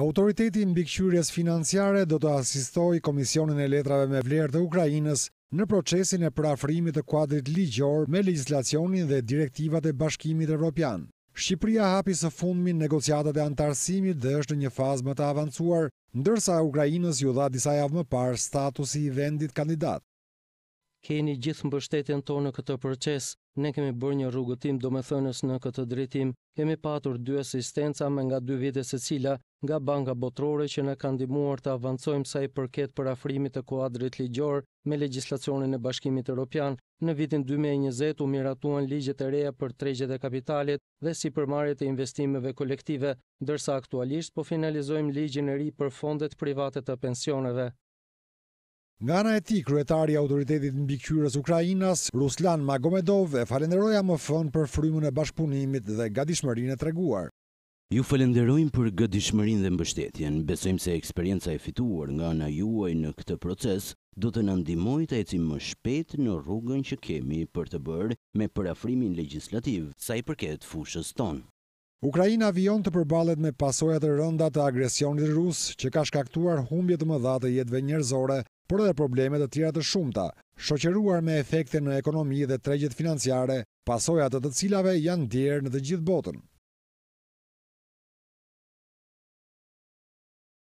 Autoriteti në bikqyres financiare do të asistoj Komisionin e Letrave me Vlerë të Ukrajinës në procesin e prafrimit të kuadrit ligjor me legislacionin dhe direktivat e bashkimit evropian. Shqipria hapi së fundmin negociatat e antarësimit dhe është një fazë më të avancuar, ndërsa Ukrajinës ju dha disa javë më parë statusi i vendit kandidat keni gjithë mbështetjen tonë në këtë proces. Ne kemi bërë një rrugëtim domethënës në këtë drejtim. Kemi patur dy asistenca me nga dy vite se cila nga banka botrore që në kanë ndihmuar të avancojmë sa i përket për afrimit të kuadrit ligjor me legislacionin e bashkimit Europian. Në vitin 2020 u miratuan ligjet e reja për tregjet e kapitalit dhe si e investimeve kolektive, dërsa aktualisht po finalizojmë ligjin e ri për fondet private të pensioneve. Nga ana e tij, kryetari i Autoritetit në bikyres Ukrainas, Ruslan Magomedov, e falenderoja më fën për frymën e bashkëpunimit dhe gatishmërinë e treguar. Ju falenderojmë për gëdishmërinë dhe mbështetjen. Besojmë se eksperjenca e fituar nga ana juaj në këtë proces do të na ndihmojë të ecim më shpejt në rrugën që kemi për të bërë me përafrimin legjislativ sa i përket fushës tonë. Ukraina avion të përballet me pasojat e rënda të agresionit rus që ka shkaktuar humbje të mëdha të jetëve njerëzore por edhe probleme të tjera të shumta, shoqëruar me efekte në ekonomi dhe tregjet financiare, pasojat të të cilave janë djerë në të gjithë botën.